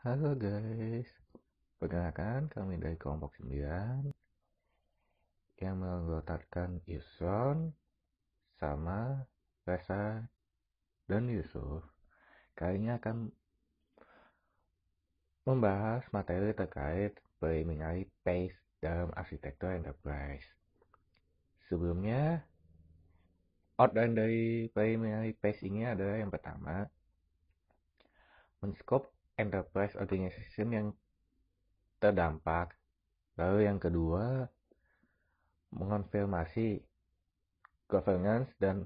Halo guys, perkenalkan kami dari kelompok 9 yang menganggotakan Yuson sama Reza dan Yusuf kali ini akan membahas materi terkait preliminary Pace dalam arsitektur enterprise. Sebelumnya, outline dari preliminary Pace ini adalah yang pertama, menscope enterprise organization yang terdampak. Lalu yang kedua, mengonfirmasi governance dan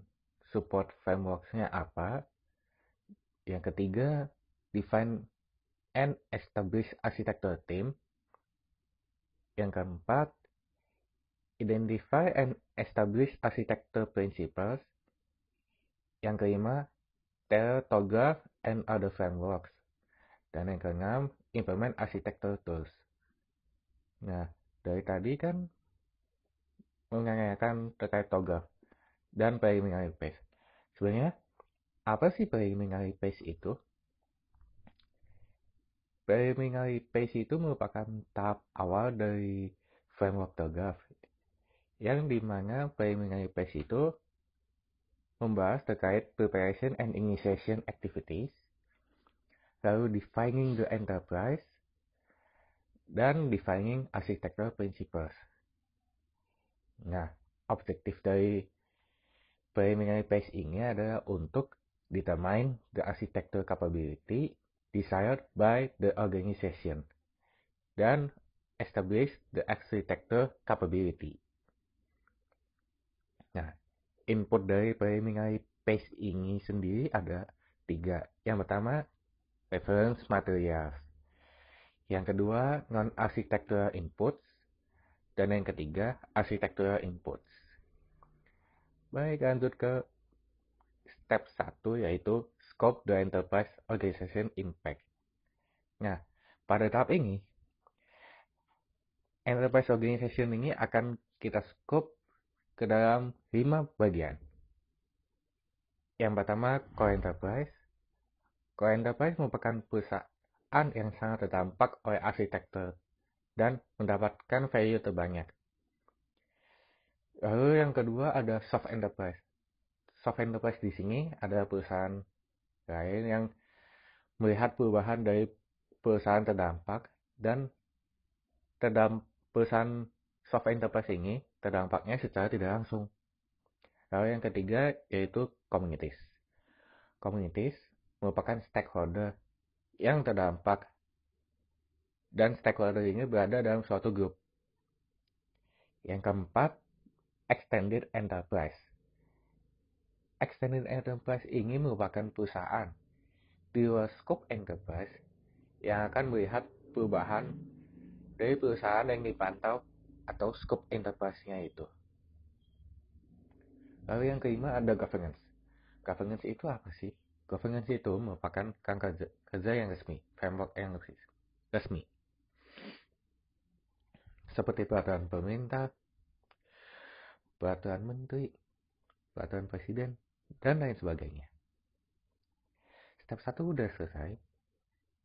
support frameworks apa. Yang ketiga, define and establish architecture team. Yang keempat, identify and establish architecture principles. Yang kelima, tell, toggle, and other frameworks. Dan yang keenam, implement architecture tools. Nah, dari tadi kan menanyakan terkait toggle dan preliminary phase. Sebenarnya, apa sih preliminary phase itu? Preliminary phase itu merupakan tahap awal dari framework TOGAF yang dimana preliminary phase itu membahas terkait preparation and initiation activities lalu defining the enterprise, dan defining architectural principles. Nah, objektif dari preliminary phase ini adalah untuk determine the architectural capability desired by the organization dan establish the architectural capability. Nah, input dari preliminary phase ini sendiri ada tiga. Yang pertama, reference materials. Yang kedua, non-architectural inputs. Dan yang ketiga, architectural inputs. Baik, lanjut ke step 1 yaitu scope the enterprise organization impact. Nah, pada tahap ini enterprise organization ini akan kita scope ke dalam 5 bagian. Yang pertama core enterprise, Core Enterprise merupakan perusahaan yang sangat terdampak oleh arsitektur dan mendapatkan value terbanyak. Lalu yang kedua ada soft enterprise. Soft enterprise di sini ada perusahaan lain yang melihat perubahan dari perusahaan terdampak dan terdamp perusahaan soft enterprise ini terdampaknya secara tidak langsung. Lalu yang ketiga yaitu communities. Communities merupakan stakeholder yang terdampak dan stakeholder ini berada dalam suatu grup. Yang keempat, extended enterprise. Extended enterprise ini merupakan perusahaan di luar scope enterprise yang akan melihat perubahan dari perusahaan yang dipantau atau scope enterprise-nya itu. Lalu yang kelima ada governance. Governance itu apa sih? Governance itu merupakan kerja, kerja yang resmi, framework yang resmi. Seperti peraturan pemerintah, peraturan menteri, peraturan presiden, dan lain sebagainya. Step 1 sudah selesai,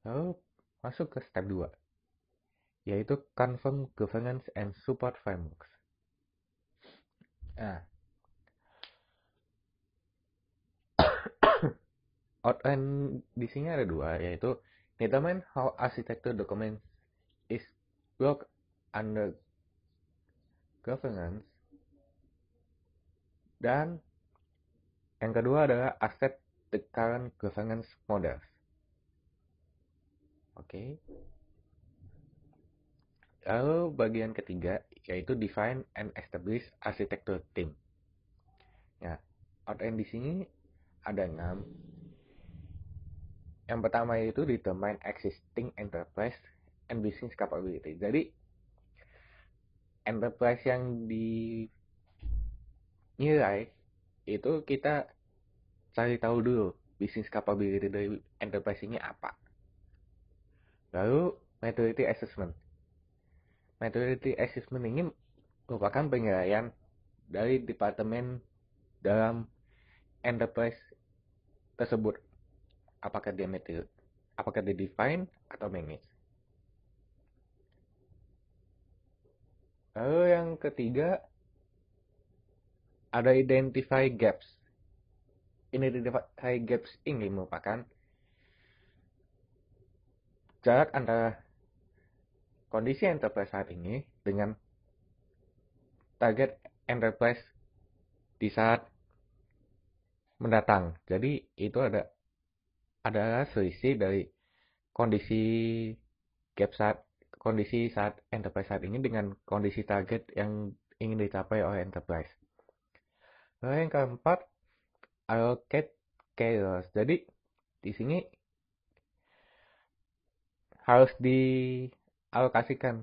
lalu masuk ke step 2, yaitu Confirm Governance and Support Frameworks. Nah, outline di sini ada dua yaitu determine how architecture document is work under governance dan yang kedua adalah accept the current governance models. Oke. Okay. Lalu bagian ketiga yaitu define and establish architecture team. Ya, outline di sini ada enam. Yang pertama itu determine existing enterprise and business capability. Jadi enterprise yang dinilai itu kita cari tahu dulu business capability dari enterprise ini apa. Lalu maturity assessment. Maturity assessment ini merupakan penilaian dari departemen dalam enterprise tersebut apakah dia method, apakah dia define atau manage. Lalu yang ketiga ada identify gaps. Ini Identify gaps ini merupakan jarak antara kondisi enterprise saat ini dengan target enterprise di saat mendatang. Jadi itu ada adalah selisih dari kondisi gap saat kondisi saat enterprise saat ini dengan kondisi target yang ingin dicapai oleh enterprise. Lalu yang keempat, allocate chaos. Jadi di sini harus dialokasikan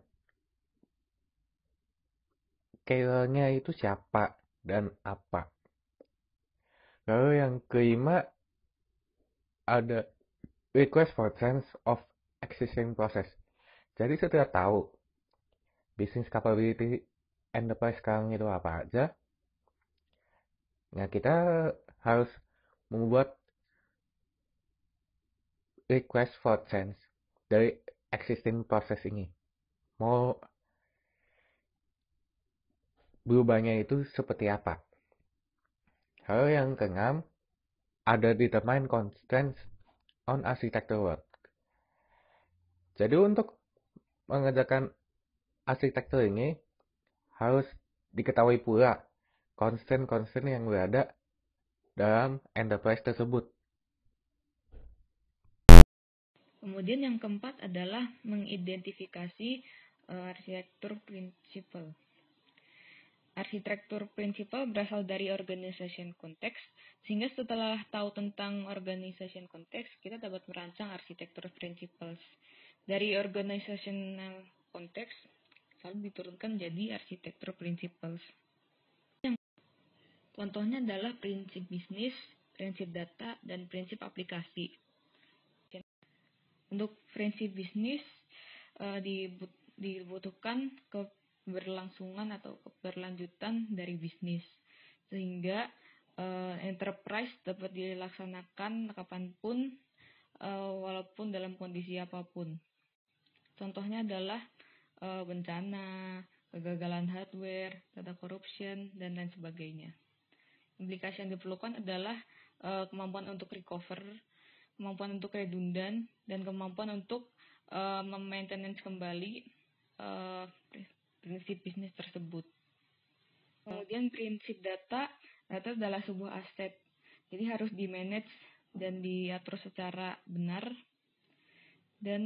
chaosnya itu siapa dan apa. Lalu yang kelima, ada request for change of existing process. Jadi setelah tahu business capability enterprise sekarang itu apa aja. Nah kita harus membuat request for change dari existing process ini. Mau berubahnya itu seperti apa. Hal yang keenam, ada determine constraints on architecture work. Jadi untuk mengerjakan arsitektur ini harus diketahui pula constraint-constraint yang berada dalam enterprise tersebut. Kemudian yang keempat adalah mengidentifikasi eh, arsitektur prinsipal arsitektur prinsipal berasal dari organization context, sehingga setelah tahu tentang organization context, kita dapat merancang arsitektur principles. Dari organizational context, selalu diturunkan menjadi arsitektur principles. Yang contohnya adalah prinsip bisnis, prinsip data, dan prinsip aplikasi. Untuk prinsip bisnis, eh, dibutuhkan ke berlangsungan atau berlanjutan dari bisnis sehingga uh, enterprise dapat dilaksanakan kapanpun uh, walaupun dalam kondisi apapun contohnya adalah uh, bencana kegagalan hardware data corruption dan lain sebagainya implikasi yang diperlukan adalah uh, kemampuan untuk recover kemampuan untuk redundan dan kemampuan untuk uh, memaintenance kembali uh, prinsip bisnis tersebut. Hmm. Kemudian prinsip data, data adalah sebuah aset. Jadi harus di manage dan diatur secara benar dan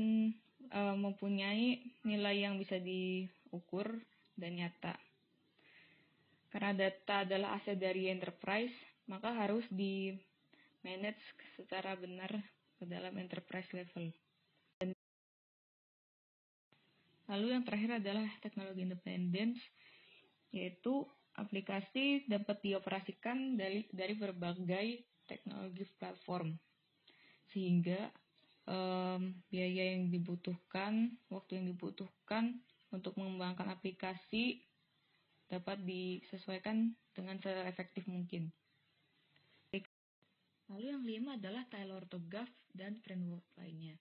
e, mempunyai nilai yang bisa diukur dan nyata. Karena data adalah aset dari enterprise, maka harus di manage secara benar ke dalam enterprise level. Lalu yang terakhir adalah teknologi independence, yaitu aplikasi dapat dioperasikan dari, dari berbagai teknologi platform, sehingga um, biaya yang dibutuhkan, waktu yang dibutuhkan untuk mengembangkan aplikasi dapat disesuaikan dengan secara efektif mungkin. Lalu yang lima adalah Taylor to dan framework lainnya.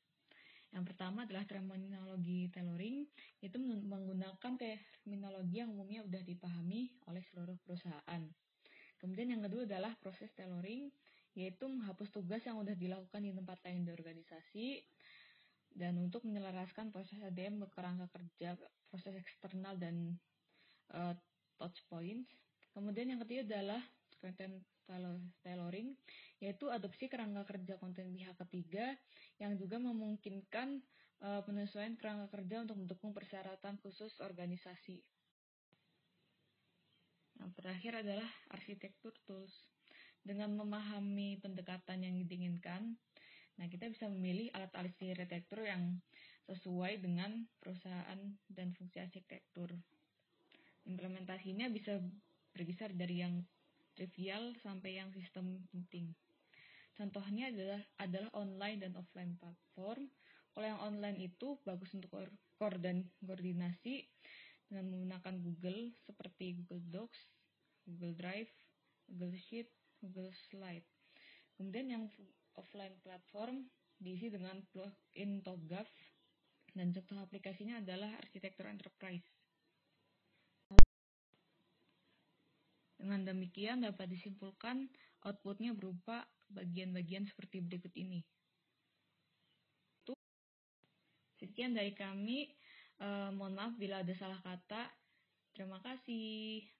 Yang pertama adalah terminologi tailoring, itu menggunakan terminologi yang umumnya sudah dipahami oleh seluruh perusahaan. Kemudian yang kedua adalah proses tailoring, yaitu menghapus tugas yang sudah dilakukan di tempat lain di organisasi, dan untuk menyelaraskan proses ADM ke kerangka kerja, proses eksternal dan uh, touch points. Kemudian yang ketiga adalah content tailoring, yaitu adopsi kerangka kerja konten pihak ketiga yang juga memungkinkan uh, penyesuaian kerangka kerja untuk mendukung persyaratan khusus organisasi. Yang terakhir adalah arsitektur tools. Dengan memahami pendekatan yang diinginkan, nah kita bisa memilih alat arsitektur yang sesuai dengan perusahaan dan fungsi arsitektur. Implementasinya bisa berkisar dari yang trivial sampai yang sistem penting. Contohnya adalah adalah online dan offline platform. Kalau yang online itu bagus untuk koordinasi dengan menggunakan Google seperti Google Docs, Google Drive, Google Sheet, Google Slide. Kemudian yang offline platform diisi dengan plugin togaf dan contoh aplikasinya adalah arsitektur enterprise. Dengan demikian dapat disimpulkan outputnya berupa bagian-bagian seperti berikut ini. Sekian dari kami. Eh, mohon maaf bila ada salah kata. Terima kasih.